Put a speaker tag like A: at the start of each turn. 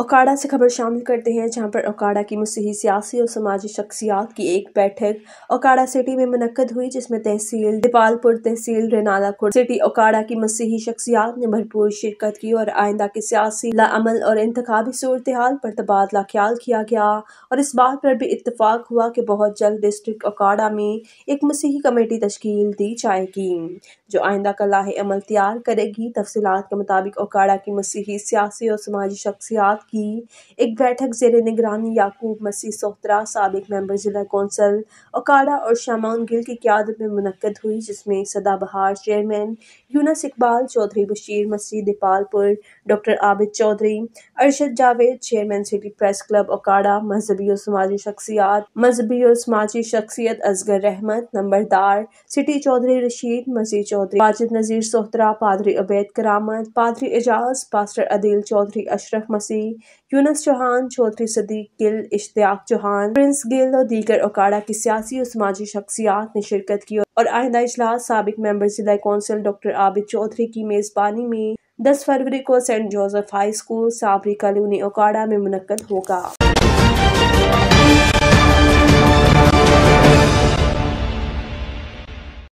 A: ओकाड़ा से खबर शामिल करते हैं जहां पर ओकाड़ा की मसीही सियासी और समाजी शख्सियात की एक बैठक ओकाड़ा सिटी में मनकद हुई जिसमें तहसील दीपालपुर तहसील को सिटी ओकाड़ा की मसीही शख्सियात ने भरपूर शिरकत की और आइंदा की सियासी लामल और इंतबी सूरत हाल पर तबादला ख्याल किया गया और इस बात पर भी इतफाक हुआ कि बहुत जल्द डिस्ट्रिक्ट ओकाड़ा में एक मसीही कमेटी तश्ील दी जाएगी जो आइंदा का लाहे अमल तैयार करेगी तफसीत के मुताबिक ओकाड़ा की मसीही सियासी और समाजी शख्सियात की एक बैठक जेर निगरानी याकूब मसीह सोहत्रा सबक मेम्बर जिला कौंसल अकाड़ा और शामान गिल की क्यादत में मनद हुई जिसमें सदाबहार chairman Yunus Iqbal Chaudhry Bashir Masih Dipalpur doctor Abid Chaudhry Arshad Javed chairman city press club Okara मजहबी और समाजी शख्सियात मजहबी और समाजी शख्सियत असगर रहमत नंबरदार सिटी चौधरी रशीद मसीह चौधरी वाजिद नज़ीर सोहत्रा पादरी अबैद करामत पादरी एजाज पास्टर अदील चौधरी अशरफ मसीह यूनस चौहान चौधरी सदीक गिल इश्तियाक चौहान प्रिंस गिल और दीगर ओकाड़ा की सियासी और समाजी शख्सियात ने शिरकत की और आइंदा इजलास सबक मेम्बर जिला कौंसिल डॉक्टर आबिद चौधरी की मेज़बानी में दस फरवरी को Saint Joseph high school Sabri colony Okara में मुनद होगा